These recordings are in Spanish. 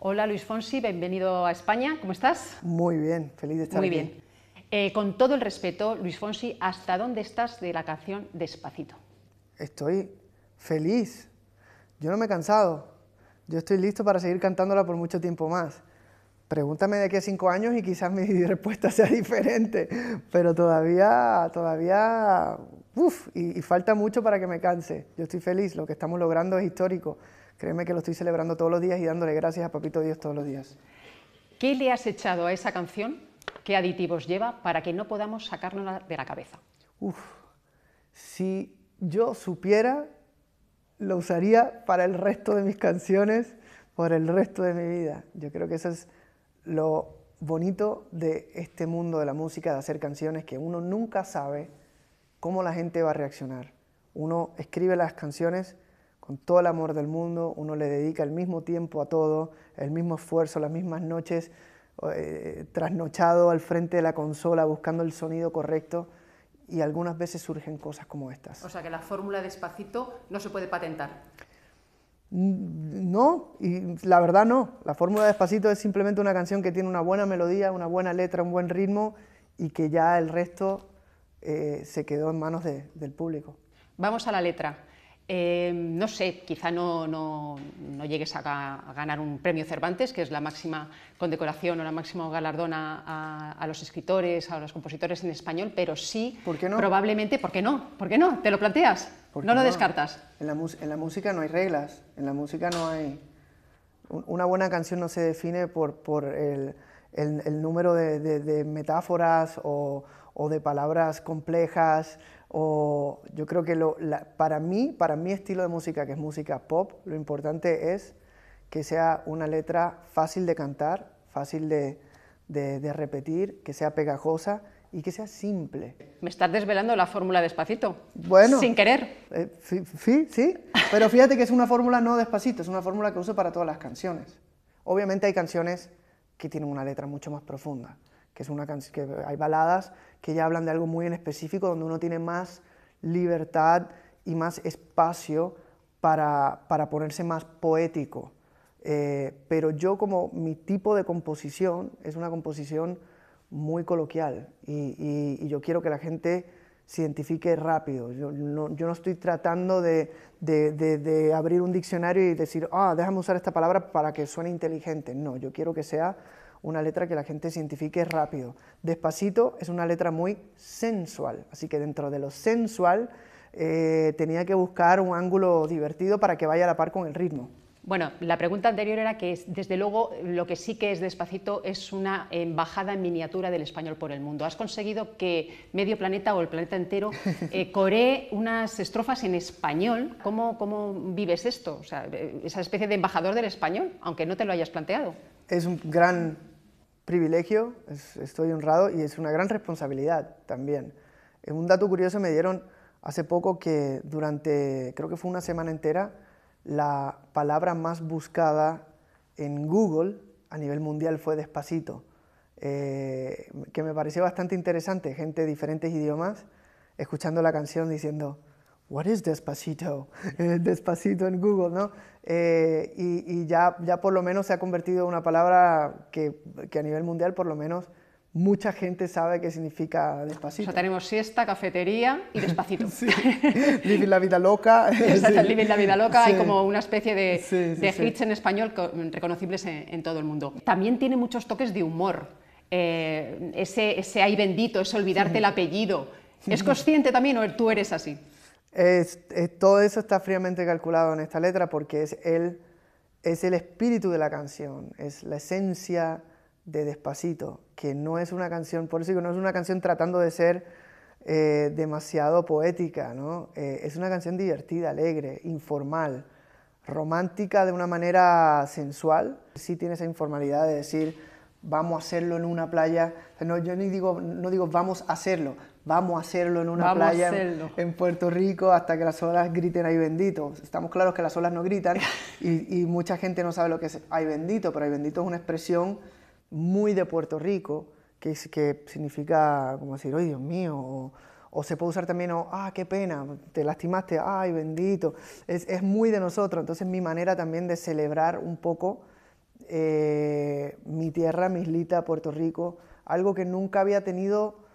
Hola Luis Fonsi, bienvenido a España. ¿Cómo estás? Muy bien, feliz de estar aquí. Muy bien. Eh, con todo el respeto, Luis Fonsi, ¿hasta dónde estás de la canción Despacito? Estoy feliz. Yo no me he cansado. Yo estoy listo para seguir cantándola por mucho tiempo más. Pregúntame de aquí a cinco años y quizás mi respuesta sea diferente, pero todavía, todavía, uff, y falta mucho para que me canse. Yo estoy feliz, lo que estamos logrando es histórico. Créeme que lo estoy celebrando todos los días y dándole gracias a Papito Dios todos los días. ¿Qué le has echado a esa canción? ¿Qué aditivos lleva para que no podamos sacarnos de la cabeza? Uf, si yo supiera, lo usaría para el resto de mis canciones, por el resto de mi vida. Yo creo que eso es lo bonito de este mundo de la música, de hacer canciones, que uno nunca sabe cómo la gente va a reaccionar. Uno escribe las canciones con todo el amor del mundo, uno le dedica el mismo tiempo a todo, el mismo esfuerzo, las mismas noches, eh, trasnochado al frente de la consola buscando el sonido correcto y algunas veces surgen cosas como estas. O sea que la fórmula despacito no se puede patentar. Mm, no, y la verdad no. La fórmula despacito es simplemente una canción que tiene una buena melodía, una buena letra, un buen ritmo y que ya el resto eh, se quedó en manos del público. Vamos a la letra. Eh, no sé, quizá no, llegues a, ganar un premio Cervantes, que es la máxima condecoración o la máxima galardón a, los escritores, a los compositores en español, pero sí, probablemente, ¿por qué no? ¿Por qué no? ¿Te lo planteas? ¿No, lo descartas? En la, música no hay reglas, en la música no hay... Una buena canción no se define por el el, número de, metáforas o, de palabras complejas. O yo creo que para mí, para mi estilo de música, que es música pop, lo importante es que sea una letra fácil de cantar, fácil de, repetir, que sea pegajosa y que sea simple. Me estás desvelando la fórmula despacito. Bueno. Sin querer. Eh, sí, sí. Pero fíjate que es una fórmula no despacito, es una fórmula que uso para todas las canciones. Obviamente hay canciones que tienen una letra mucho más profunda, que, es una que hay baladas que ya hablan de algo muy en específico, donde uno tiene más libertad y más espacio para, ponerse más poético. Eh, pero yo como mi tipo de composición es una composición muy coloquial y yo quiero que la gente se identifique rápido. Yo no, estoy tratando de, abrir un diccionario y decir, ah, déjame usar esta palabra para que suene inteligente. No, yo quiero que sea una letra que la gente se identifique rápido. Despacito es una letra muy sensual, así que dentro de lo sensual eh, tenía que buscar un ángulo divertido para que vaya a la par con el ritmo. Bueno, la pregunta anterior era que, desde luego, lo que sí que es despacito es una embajada en miniatura del español por el mundo. Has conseguido que medio planeta o el planeta entero eh, coree unas estrofas en español. ¿Cómo, vives esto? O sea, esa especie de embajador del español, aunque no te lo hayas planteado. Es un gran privilegio, estoy honrado y es una gran responsabilidad también. Eh, un dato curioso me dieron hace poco que durante, creo que fue una semana entera, la palabra más buscada en Google a nivel mundial fue despacito, eh, que me pareció bastante interesante, gente de diferentes idiomas escuchando la canción diciendo, What is despacito? Eh, despacito en Google, ¿no? Eh, y, ya, ya por lo menos se ha convertido en una palabra que a nivel mundial por lo menos mucha gente sabe qué significa despacito. o sea, tenemos siesta, cafetería y despacito. sí. Living la vida loca. Exacto, Living la vida loca. Hay como una especie de, en español reconocibles en, todo el mundo. También tiene muchos toques de humor. Eh, ese, ese ay bendito, ese olvidarte el apellido. ¿Es consciente también o tú eres así? todo eso está fríamente calculado en esta letra porque es el, es el espíritu de la canción, es la esencia de Despacito, que no es una canción, por eso digo, no es una canción tratando de ser eh, demasiado poética, ¿no? Eh, es una canción divertida, alegre, informal, romántica de una manera sensual. Sí tiene esa informalidad de decir, vamos a hacerlo en una playa. No, yo ni digo, no digo vamos a hacerlo, vamos a hacerlo en una playa en, Puerto Rico hasta que las olas griten ay bendito. Estamos claros que las olas no gritan y, y mucha gente no sabe lo que es ay bendito, pero ay bendito es una expresión muy de Puerto Rico, que, significa como decir, ¡ay, Dios mío! O, se puede usar también, o, ah, qué pena, te lastimaste, ay, bendito. Es, muy de nosotros, entonces mi manera también de celebrar un poco eh, mi tierra, mi islita, Puerto Rico, algo que nunca había tenido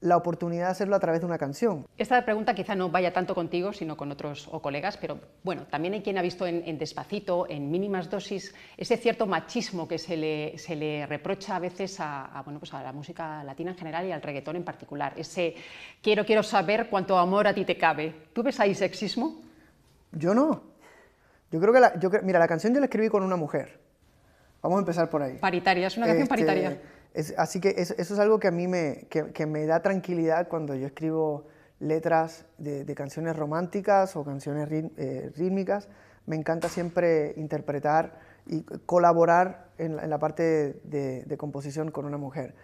la oportunidad de hacerlo a través de una canción. Esta pregunta quizá no vaya tanto contigo, sino con otros o colegas, pero bueno, también hay quien ha visto en, Despacito, en mínimas dosis, ese cierto machismo que se le, se le reprocha a veces a, bueno, pues a la música latina en general y al reggaetón en particular. Ese quiero, quiero saber cuánto amor a ti te cabe. ¿Tú ves ahí sexismo? Yo no. Yo creo que mira, la canción yo la escribí con una mujer. Vamos a empezar por ahí. Paritaria, es una canción este, paritaria así que eso, es algo que a mí me, que, me da tranquilidad cuando yo escribo letras de, canciones románticas o canciones eh, rítmicas. Me encanta siempre interpretar y colaborar en, la parte de, composición con una mujer.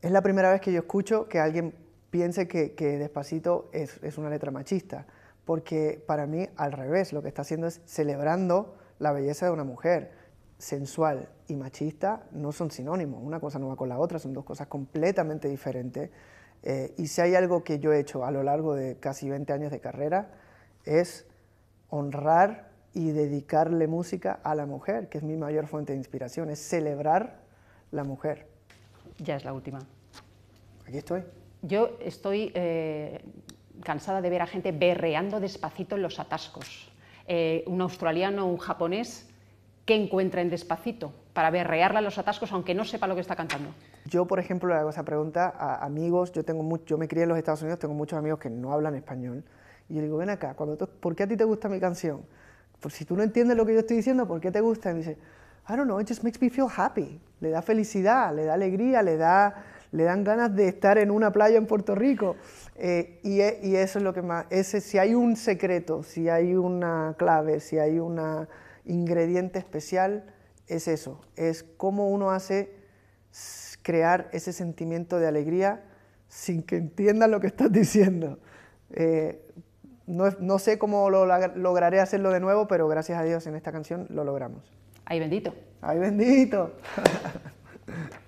Es la primera vez que yo escucho que alguien piense que, Despacito es, una letra machista, porque para mí al revés, lo que está haciendo es celebrando la belleza de una mujer sensual y machista no son sinónimos, una cosa no va con la otra, son dos cosas completamente diferentes. Eh, y si hay algo que yo he hecho a lo largo de casi 20 años de carrera, es honrar y dedicarle música a la mujer, que es mi mayor fuente de inspiración, es celebrar la mujer. Ya es la última. Aquí estoy. Yo estoy eh, cansada de ver a gente berreando despacito en los atascos. Eh, un australiano, un japonés, que encuentra en Despacito para berrearla en los atascos aunque no sepa lo que está cantando? Yo, por ejemplo, le hago esa pregunta a amigos. Yo, tengo mucho, me crié en los Estados Unidos, tengo muchos amigos que no hablan español. Y yo digo, ven acá, ¿por qué a ti te gusta mi canción? Por si tú no entiendes lo que yo estoy diciendo, ¿por qué te gusta? Y dice, I don't know, it just makes me feel happy. Le da felicidad, le da alegría, le da le dan ganas de estar en una playa en Puerto Rico. Eh, y, e, y, eso es lo que más, ese, si hay un secreto, si hay una clave, si hay una, ingrediente especial es eso, es cómo uno hace crear ese sentimiento de alegría sin que entiendan lo que estás diciendo. Eh, no, no, sé cómo lo, lograré hacerlo de nuevo, pero gracias a Dios en esta canción lo logramos. ¡Ay, bendito! ¡Ay, bendito!